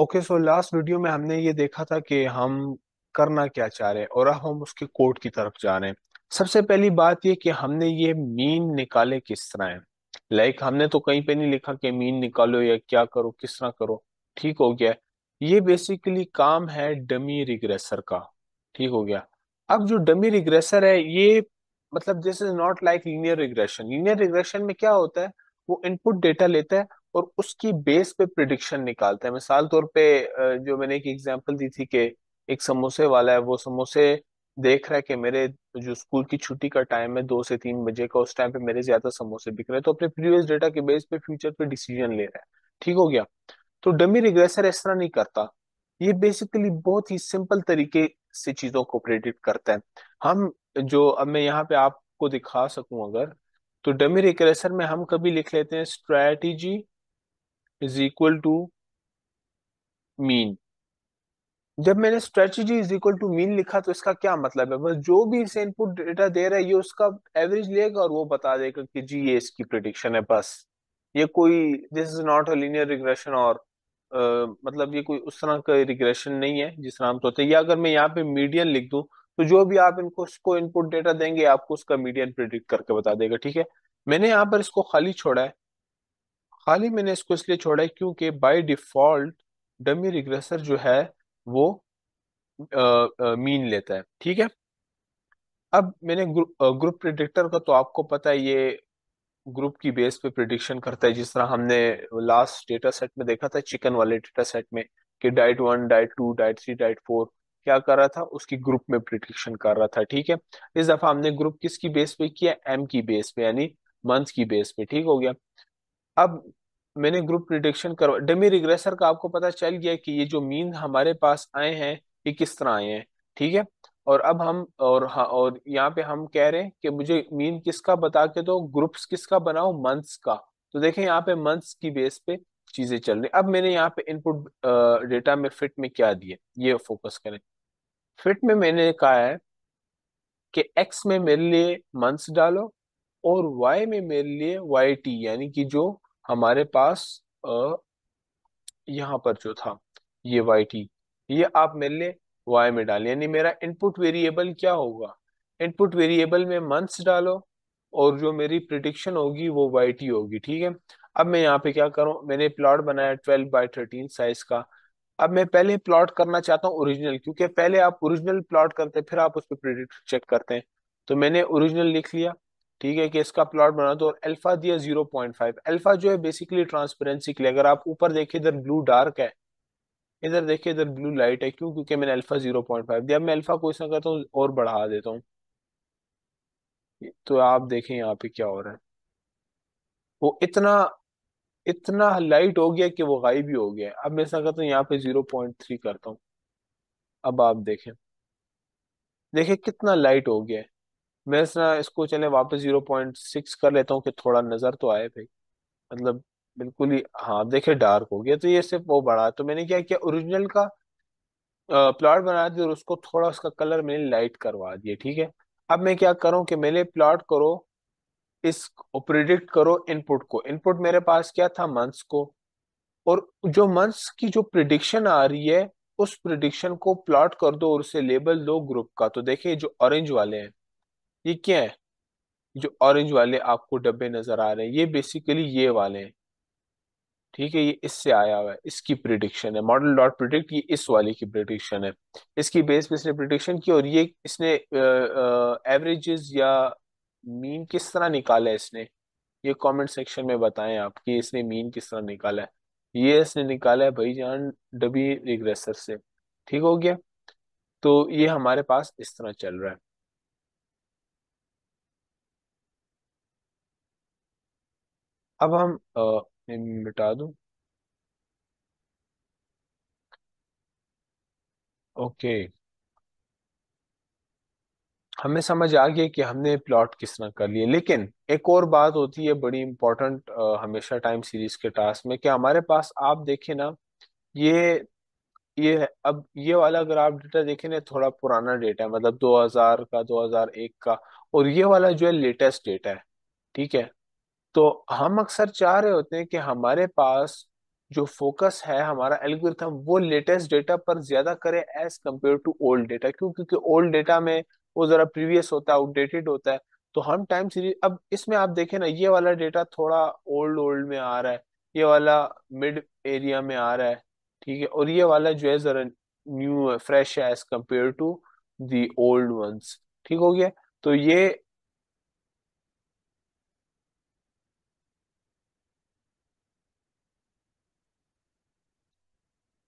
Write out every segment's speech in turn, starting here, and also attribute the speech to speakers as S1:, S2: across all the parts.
S1: okay so last video में हमने ये देखा था कि हम करना क्या चाह रहे हैं और अब हम उसके कोड की तरफ जा रहे हैं सबसे पहली बात ये कि हमने ये मीन निकाले किस तरह है लाइक like, हमने तो कहीं पे नहीं लिखा कि मीन निकालो या क्या करो किस तरह करो ठीक हो गया ये बेसिकली काम है डमी रिग्रेसर का ठीक हो गया अब जो डमी रिग्रेसर है ये मतलब this is not like linear regression linear regression में क्या होता है वो इनपुट डेटा लेता है और उसकी बेस पे प्रिडिक्शन निकालता है मिसाल तौर पे जो मैंने एक एग्जांपल दी थी कि एक समोसे वाला है वो समोसे देख रहा है कि मेरे जो स्कूल की छुट्टी का टाइम है दो से तीन बजे का उस टाइम पे मेरे ज्यादा समोसे बिक रहे हैं तो अपने प्रीवियस डेटा के बेस पे फ्यूचर पे डिसीजन ले रहा है ठीक हो गया तो डमी रिग्रेसर इस तरह नहीं करता ये बेसिकली बहुत ही सिंपल तरीके से चीजों को प्रेडिक्ट करता है हम जो अब मैं यहाँ पे आपको दिखा सकूं अगर तो डमी रिग्रेसर में हम कभी लिख लेते हैं strategy is equal to mean जब मैंने strategy is equal to mean लिखा तो इसका क्या मतलब है बस जो भी इसे इनपुट डेटा दे रहा है ये उसका एवरेज लेगा और वो बता देगा कि जी ये इसकी प्रिडिक्शन है बस ये कोई this is not a linear regression और Uh, मतलब ये कोई उस तरह का रिग्रेशन नहीं है जिस तरह तो या अगर मैं यहाँ पे मीडियन लिख दू तो जो भी आप इनको उसको इनपुट डेटा देंगे आपको उसका मीडियन प्रिडिक्ट करके बता देगा ठीक है मैंने यहाँ पर इसको खाली छोड़ा है खाली मैंने इसको इसलिए छोड़ा है क्योंकि बाय डिफॉल्ट डमी रिग्रेसर जो है वो मीन लेता है ठीक है अब मैंने ग्रुप प्रिडिक्टर का तो आपको पता है ये ग्रुप की बेस पे प्रिडिक्शन करता है जिस तरह हमने लास्ट डेटा सेट में देखा था चिकन वाले डेटा सेट में कि diet one diet two diet three diet four क्या कर रहा था उसकी ग्रुप में प्रिडिक्शन कर रहा था ठीक है इस दफा हमने ग्रुप किसकी बेस पे किया एम की बेस पे यानी मंथ की बेस पे ठीक हो गया अब मैंने ग्रुप प्रिडिक्शन करवा डेमी रिग्रेसर का आपको पता चल गया कि ये जो मीन हमारे पास आए हैं ये किस तरह आए हैं ठीक है और अब हम और हाँ और यहाँ पे हम कह रहे हैं कि मुझे मीन किसका बता के दो ग्रुप्स किसका बनाओ मंथ्स का तो देखें यहाँ पे मंथ्स की बेस पे चीजें चल रही अब मैंने यहाँ पे इनपुट डेटा में फिट में क्या दिए ये फोकस करें फिट में मैंने कहा है कि एक्स में मेरे लिए मंथ्स डालो और वाई में मेरे लिए वाई टी यानी कि जो हमारे पास अ यहाँ पर जो था ये वाई टी ये आप मेरे लिए वाई में डाल यानी मेरा इनपुट वेरिएबल क्या होगा इनपुट वेरिएबल में मंथ्स डालो और जो मेरी प्रिडिक्शन होगी वो वाई टी होगी ठीक है अब मैं यहाँ पे क्या करूँ मैंने प्लॉट बनाया ट्वेल्व बाई थर्टीन साइज का अब मैं पहले प्लॉट करना चाहता हूँ ओरिजिनल क्योंकि पहले आप ओरिजिनल प्लॉट करते हैं फिर आप उस पर प्रिडिक्ट चेक करते हैं तो मैंने ओरिजिनल लिख लिया ठीक है कि इसका प्लॉट बना दो अल्फा दिया जीरो पॉइंट फाइव अल्फा जो है बेसिकली ट्रांसपेरेंसी के लिए अगर आप ऊपर देखिए इधर ब्लू डार्क है इधर देखिए इधर ब्लू लाइट है क्यों क्योंकि मैंने अल्फा जीरो पॉइंट फाइव दिया मैं अल्फा को ऐसा करता हूँ और बढ़ा देता हूँ तो आप देखें यहाँ पे क्या हो रहा है वो इतना इतना लाइट हो गया कि वो गायब ही हो गया अब मैं ऐसा करता हूँ यहाँ पे जीरो पॉइंट थ्री करता हूँ अब आप देखें देखिए कितना लाइट हो गया है मैं ना इसको चले वापस जीरो पॉइंट सिक्स कर लेता हूँ कि थोड़ा नजर तो आए भाई मतलब बिल्कुल ही हाँ देखे डार्क हो गया तो ये सिर्फ वो बड़ा तो मैंने क्या किया ओरिजिनल का प्लॉट बना दिया और उसको थोड़ा उसका कलर मैंने लाइट करवा दिया ठीक है अब मैं क्या करूँ कि मैंने प्लॉट करो इस प्रिडिक्ट करो इनपुट को इनपुट मेरे पास क्या था मंथ्स को और जो मंथ्स की जो प्रिडिक्शन आ रही है उस प्रिडिक्शन को प्लॉट कर दो और उसे लेबल दो ग्रुप का तो देखिए जो ऑरेंज वाले हैं ये क्या है जो ऑरेंज वाले आपको डब्बे नजर आ रहे हैं ये बेसिकली ये वाले हैं ठीक है ये इससे आया हुआ है इसकी प्रिडिक्शन है मॉडल डॉट प्रिडिक्ट ये इस वाले की प्रिडिक्शन है इसकी बेस पे इसने प्रिडिक्शन की और ये इसने एवरेजेस या मीन किस तरह निकाला है इसने ये कमेंट सेक्शन में बताएं आप कि इसने मीन किस तरह निकाला है ये इसने निकाला है भाई जान डबी रिग्रेसर से ठीक हो गया तो ये हमारे पास इस तरह चल रहा है अब हम अ, इन- मिटा दूं ओके हमें समझ आ गया कि हमने प्लॉट किस तरह कर लिए लेकिन एक और बात होती है बड़ी इंपॉर्टेंट हमेशा टाइम सीरीज के टास्क में कि हमारे पास आप देखें ना ये ये अब ये वाला अगर आप डेटा देखें ना थोड़ा पुराना डेटा है मतलब 2000 का 2001 का और ये वाला जो है लेटेस्ट डेटा है ठीक है तो हम अक्सर चाह रहे होते हैं कि हमारे पास जो फोकस है हमारा एल्गोरिथम वो लेटेस्ट डेटा पर ज्यादा करे as compared to old data क्यों क्योंकि ओल्ड डेटा में वो जरा प्रीवियस होता है आउटडेटेड होता है तो हम टाइम सीरीज अब इसमें आप देखें ना ये वाला डेटा थोड़ा ओल्ड ओल्ड में आ रहा है ये वाला मिड एरिया में आ रहा है ठीक है और ये वाला जो है जरा न्यू फ्रेश है as compared to the old ones ठीक हो गया तो ये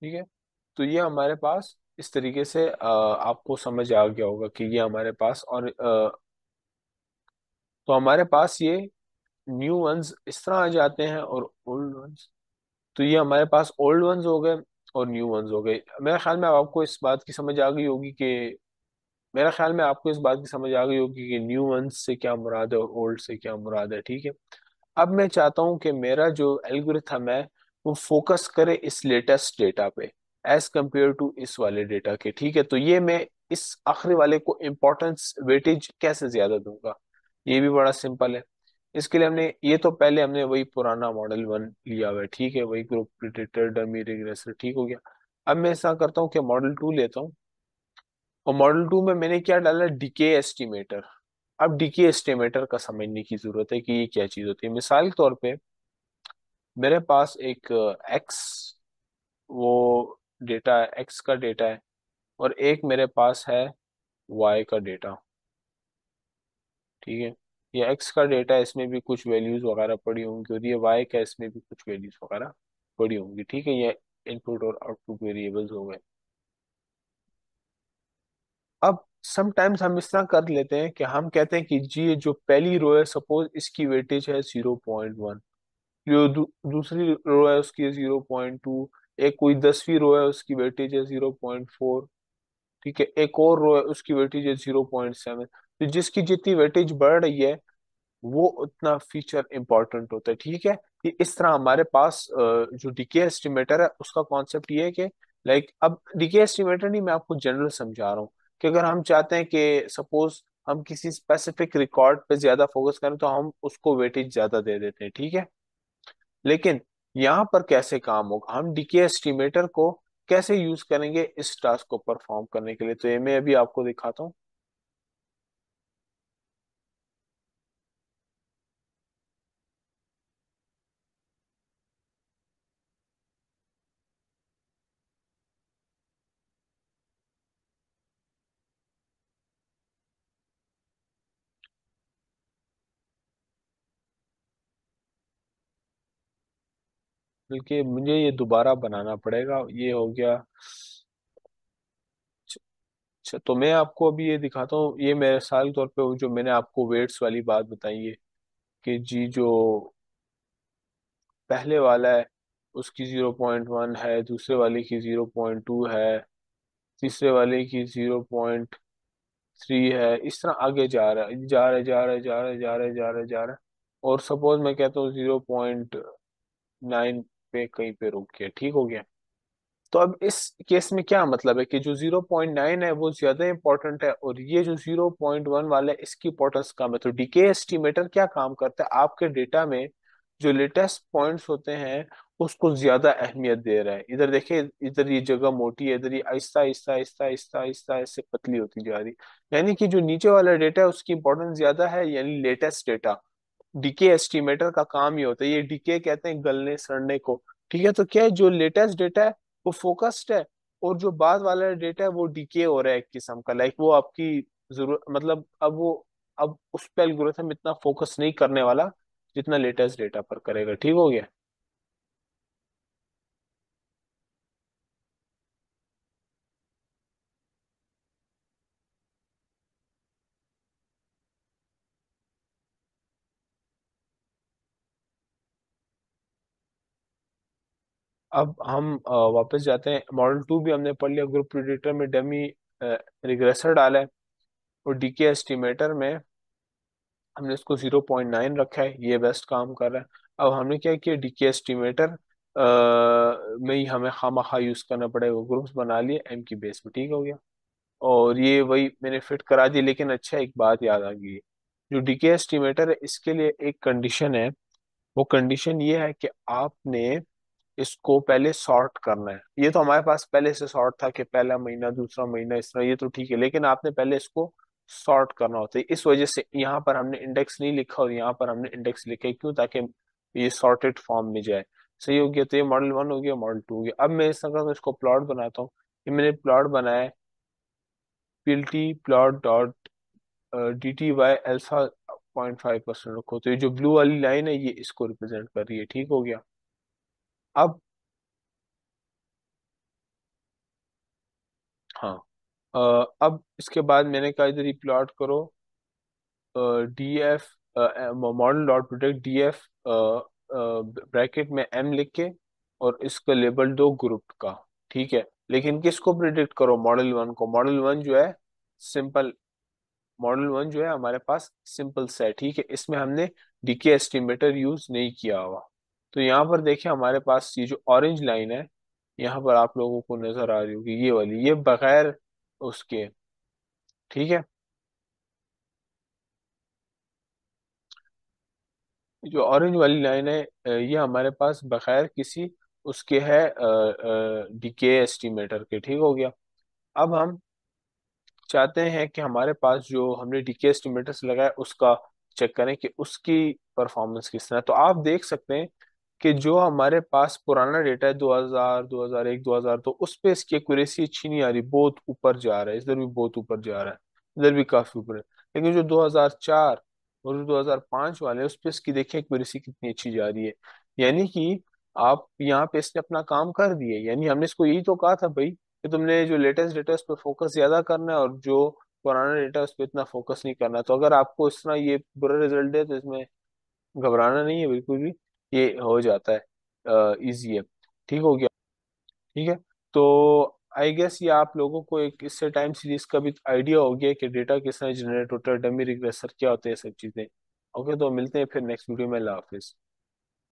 S1: ठीक है तो ये हमारे पास इस तरीके से अ, आपको समझ आ गया होगा कि ये हमारे पास और तो हमारे पास ये न्यू वंस इस तरह आ जाते हैं और ओल्ड वंस तो ये हमारे पास ओल्ड वंस हो गए और न्यू वंस हो गए मेरे ख्याल में आपको इस बात की समझ आ गई होगी कि मेरे ख्याल में आपको इस बात की समझ आ गई होगी कि न्यू वंस से क्या मुराद है और ओल्ड से क्या मुराद है ठीक है अब मैं चाहता हूँ कि मेरा जो एल्गोरिथम है वो फोकस करे इस लेटेस्ट डेटा पे एज कम्पेयर टू इस वाले डेटा के ठीक है तो ये मैं इस आखिरी वाले को इम्पोर्टेंस वेटेज कैसे ज्यादा दूंगा ये भी बड़ा सिंपल है इसके लिए हमने ये तो पहले हमने वही पुराना मॉडल वन लिया हुआ है ठीक है वही ग्रुप प्रिडेटर ठीक हो गया अब मैं ऐसा करता हूँ कि मॉडल टू लेता हूँ और मॉडल टू में मैंने क्या डाला डीके एस्टिमेटर अब डीके एस्टिमेटर का समझने की जरूरत है कि ये क्या चीज होती है मिसाल के तौर पर मेरे पास एक एक्स वो डेटा है एक्स का डेटा है और एक मेरे पास है वाई का डेटा ठीक है ये एक्स का डेटा है इसमें भी कुछ वैल्यूज़ वगैरह पड़ी होंगी और ये वाई का इसमें भी कुछ वैल्यूज़ वगैरह पड़ी होंगी ठीक है ये इनपुट और आउटपुट वेरिएबल्स हो गए अब समटाइम्स हम इस तरह कर लेते हैं कि हम कहते हैं कि जी जो पहली रो है सपोज इसकी वेटेज है जीरो पॉइंट वन जो दू, दूसरी रो है उसकी जीरो पॉइंट टू एक कोई दसवीं रो है उसकी वेटेज है जीरो पॉइंट फोर ठीक है एक और रो है उसकी वेटेज है जीरो पॉइंट सेवन तो जिसकी जितनी वेटेज बढ़ रही है वो उतना फीचर इंपॉर्टेंट होता है ठीक है कि इस तरह हमारे पास जो डीके एस्टिमेटर है उसका कॉन्सेप्ट ये है कि लाइक अब डीके एस्टिमेटर नहीं मैं आपको जनरल समझा रहा हूँ कि अगर हम चाहते हैं कि सपोज हम किसी स्पेसिफिक रिकॉर्ड पे ज्यादा फोकस करें तो हम उसको वेटेज ज्यादा दे देते हैं ठीक है लेकिन यहाँ पर कैसे काम होगा हम डीके एस्टिमेटर को कैसे यूज करेंगे इस टास्क को परफॉर्म करने के लिए तो ये मैं अभी आपको दिखाता हूँ बल्कि मुझे ये दोबारा बनाना पड़ेगा ये हो गया अच्छा तो मैं आपको अभी ये दिखाता हूँ ये मेरे साल के तौर पे वो जो मैंने आपको वेट्स वाली बात बताई है कि जी जो पहले वाला है उसकी ज़ीरो पॉइंट वन है दूसरे वाले की ज़ीरो पॉइंट टू है तीसरे वाले की ज़ीरो पॉइंट थ्री है इस तरह आगे जा रहा है जा रहा है जा रहा है जा रहा है जा रहा है जा रहा है जा रहा है और सपोज मैं कहता हूँ ज़ीरो पॉइंट नाइन पे कहीं पे रुक गया ठीक हो गया तो अब इस केस में क्या मतलब है कि जो 0.9 है वो ज्यादा इंपॉर्टेंट है और ये जो 0.1 वाला है इसकी इंपॉर्टेंस कम है तो डीके एस्टिमेटर क्या काम करता है आपके डेटा में जो लेटेस्ट पॉइंट्स होते हैं उसको ज्यादा अहमियत दे रहा है इधर देखिए इधर ये जगह मोटी है इधर ये आहिस्ता आहिस्ता आहिस्ता आहिस्ता आहिस्ता ऐसे पतली होती जा रही यानी कि जो नीचे वाला डेटा है उसकी इंपॉर्टेंस ज्यादा है यानी लेटेस्ट डेटा डीके एस्टिमेटर का काम ही होता है ये डीके कहते हैं गलने सड़ने को ठीक है तो क्या है जो लेटेस्ट डेटा है वो फोकस्ड है और जो बाद वाला डेटा है वो डीके हो रहा है एक किस्म का लाइक वो आपकी जरूरत मतलब अब वो अब उस पर इतना फोकस नहीं करने वाला जितना लेटेस्ट डेटा पर करेगा ठीक हो गया अब हम वापस जाते हैं मॉडल टू भी हमने पढ़ लिया ग्रुप प्रिडिक्टर में डेमी रिग्रेसर डाला है और डीके एस्टिमेटर में हमने इसको जीरो पॉइंट नाइन रखा है ये बेस्ट काम कर रहा है अब हमने क्या किया डीके एस्टिमेटर में ही हमें खा यूज़ करना पड़ेगा वो ग्रुप्स बना लिए एम की बेस में ठीक हो गया और ये वही मैंने फिट करा दी लेकिन अच्छा एक बात याद आ गई जो डीके एस्टिमेटर है इसके लिए एक कंडीशन है वो कंडीशन ये है कि आपने इसको पहले सॉर्ट करना है ये तो हमारे पास पहले से सॉर्ट था कि पहला महीना दूसरा महीना इस तरह ये तो ठीक है लेकिन आपने पहले इसको सॉर्ट करना होता है इस वजह से यहाँ पर हमने इंडेक्स नहीं लिखा और यहाँ पर हमने इंडेक्स लिखा है क्यों ताकि ये सॉर्टेड फॉर्म में जाए सही हो गया तो ये मॉडल वन हो गया मॉडल टू हो गया अब मैं इस तरह तो इसको प्लॉट बनाता हूँ ये मैंने प्लॉट बनाया PLT plot dot D T Y alpha point five percent रखो तो ये जो ब्लू वाली लाइन है ये इसको रिप्रेजेंट कर रही है ठीक हो गया अब हाँ अ, अब इसके बाद मैंने कहा इधर प्लॉट करो D F model dot product D F bracket में एम लिख के और इसका लेबल दो ग्रुप का ठीक है लेकिन किसको प्रिडिक्ट करो मॉडल वन को मॉडल वन जो है सिंपल मॉडल वन जो है हमारे पास सिंपल सेट ठीक है इसमें हमने डीके एस्टिमेटर यूज नहीं किया हुआ तो यहाँ पर देखिए हमारे पास ये जो ऑरेंज लाइन है यहाँ पर आप लोगों को नजर आ रही होगी ये वाली ये बगैर उसके ठीक है जो ऑरेंज वाली लाइन है ये हमारे पास बगैर किसी उसके है डीके एस्टिमेटर के ठीक हो गया अब हम चाहते हैं कि हमारे पास जो हमने डीके एस्टिमेटर्स लगाया उसका चेक करें कि उसकी परफॉर्मेंस किस तरह तो आप देख सकते हैं कि जो हमारे पास पुराना डेटा है 2000, 2001, 2000 तो उस पे इसकी एक्यूरेसी अच्छी नहीं आ रही बहुत ऊपर जा रहा है इधर भी बहुत ऊपर जा रहा है इधर भी काफी ऊपर है लेकिन जो 2004 और 2005 वाले उस पे इसकी देखिए एक्यूरेसी कितनी अच्छी जा रही है यानी कि आप यहाँ पे इसने अपना काम कर दिए यानी हमने इसको यही तो कहा था भाई कि तुमने जो लेटेस्ट डेटा उस पर फोकस ज्यादा करना है और जो पुराना डेटा उस पर इतना फोकस नहीं करना तो अगर आपको इस तरह ये बुरा रिजल्ट है तो इसमें घबराना नहीं है बिल्कुल भी ये हो जाता है ईजी है ठीक हो गया ठीक है तो आई गेस ये आप लोगों को एक इससे टाइम सीरीज का भी आइडिया हो गया कि डेटा किस तरह जनरेट होता है डमी रिग्रेसर क्या होते हैं सब चीज़ें ओके तो मिलते हैं फिर नेक्स्ट वीडियो में अल्लाह हाफिज़